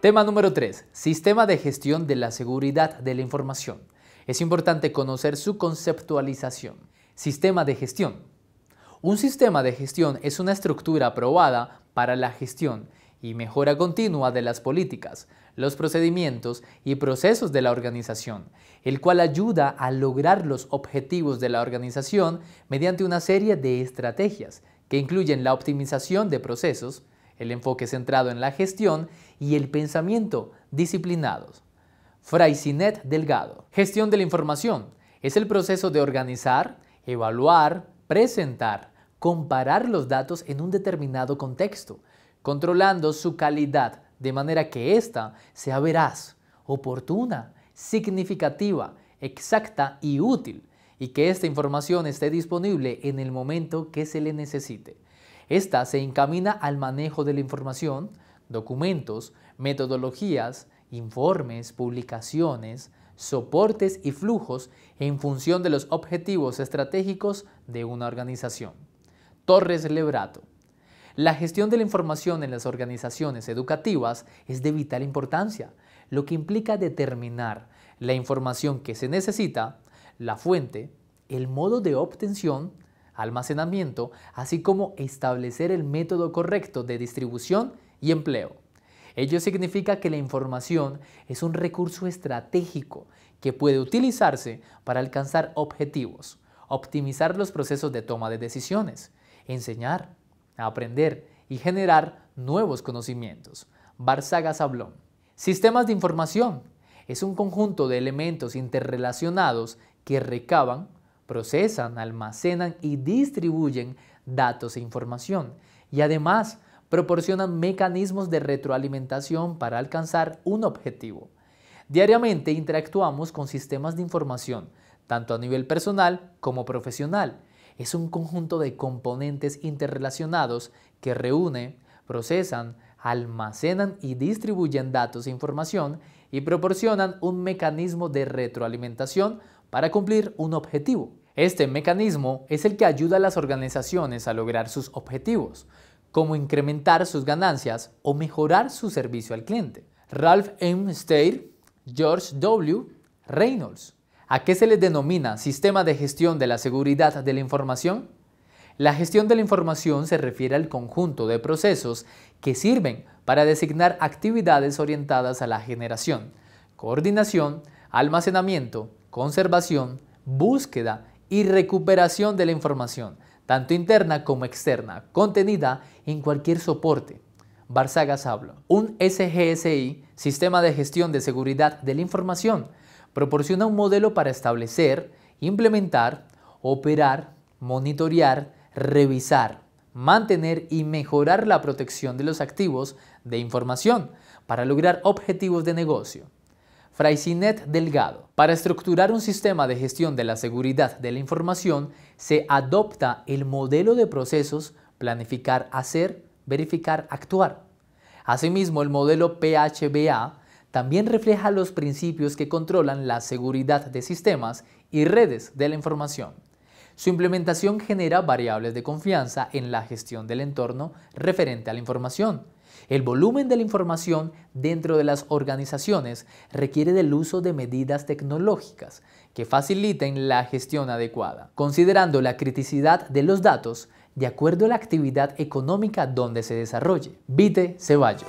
Tema número 3. Sistema de gestión de la seguridad de la información. Es importante conocer su conceptualización. Sistema de gestión. Un sistema de gestión es una estructura aprobada para la gestión y mejora continua de las políticas, los procedimientos y procesos de la organización, el cual ayuda a lograr los objetivos de la organización mediante una serie de estrategias que incluyen la optimización de procesos, el enfoque centrado en la gestión y el pensamiento disciplinados. Fraisinet Delgado. Gestión de la información. Es el proceso de organizar, evaluar, presentar, comparar los datos en un determinado contexto, controlando su calidad de manera que ésta sea veraz, oportuna, significativa, exacta y útil, y que esta información esté disponible en el momento que se le necesite. Esta se encamina al manejo de la información, documentos, metodologías, informes, publicaciones, soportes y flujos en función de los objetivos estratégicos de una organización. Torres Lebrato. La gestión de la información en las organizaciones educativas es de vital importancia, lo que implica determinar la información que se necesita, la fuente, el modo de obtención, almacenamiento, así como establecer el método correcto de distribución y empleo. Ello significa que la información es un recurso estratégico que puede utilizarse para alcanzar objetivos, optimizar los procesos de toma de decisiones, enseñar, aprender y generar nuevos conocimientos. Barzaga Sablón. Sistemas de información. Es un conjunto de elementos interrelacionados que recaban, procesan, almacenan y distribuyen datos e información y además proporcionan mecanismos de retroalimentación para alcanzar un objetivo. Diariamente interactuamos con sistemas de información, tanto a nivel personal como profesional. Es un conjunto de componentes interrelacionados que reúnen, procesan, almacenan y distribuyen datos e información y proporcionan un mecanismo de retroalimentación para cumplir un objetivo. Este mecanismo es el que ayuda a las organizaciones a lograr sus objetivos, como incrementar sus ganancias o mejorar su servicio al cliente. Ralph M. Steyr, George W. Reynolds. ¿A qué se le denomina sistema de gestión de la seguridad de la información? La gestión de la información se refiere al conjunto de procesos que sirven para designar actividades orientadas a la generación, coordinación, almacenamiento, conservación, búsqueda y recuperación de la información, tanto interna como externa, contenida en cualquier soporte. Barzagas habla. Un SGSI, Sistema de Gestión de Seguridad de la Información, proporciona un modelo para establecer, implementar, operar, monitorear, revisar, mantener y mejorar la protección de los activos de información para lograr objetivos de negocio. FRAISINET Delgado. Para estructurar un sistema de gestión de la seguridad de la información, se adopta el modelo de procesos planificar, hacer, verificar, actuar. Asimismo, el modelo PHBA también refleja los principios que controlan la seguridad de sistemas y redes de la información. Su implementación genera variables de confianza en la gestión del entorno referente a la información, el volumen de la información dentro de las organizaciones requiere del uso de medidas tecnológicas que faciliten la gestión adecuada, considerando la criticidad de los datos de acuerdo a la actividad económica donde se desarrolle. Vite Ceballos.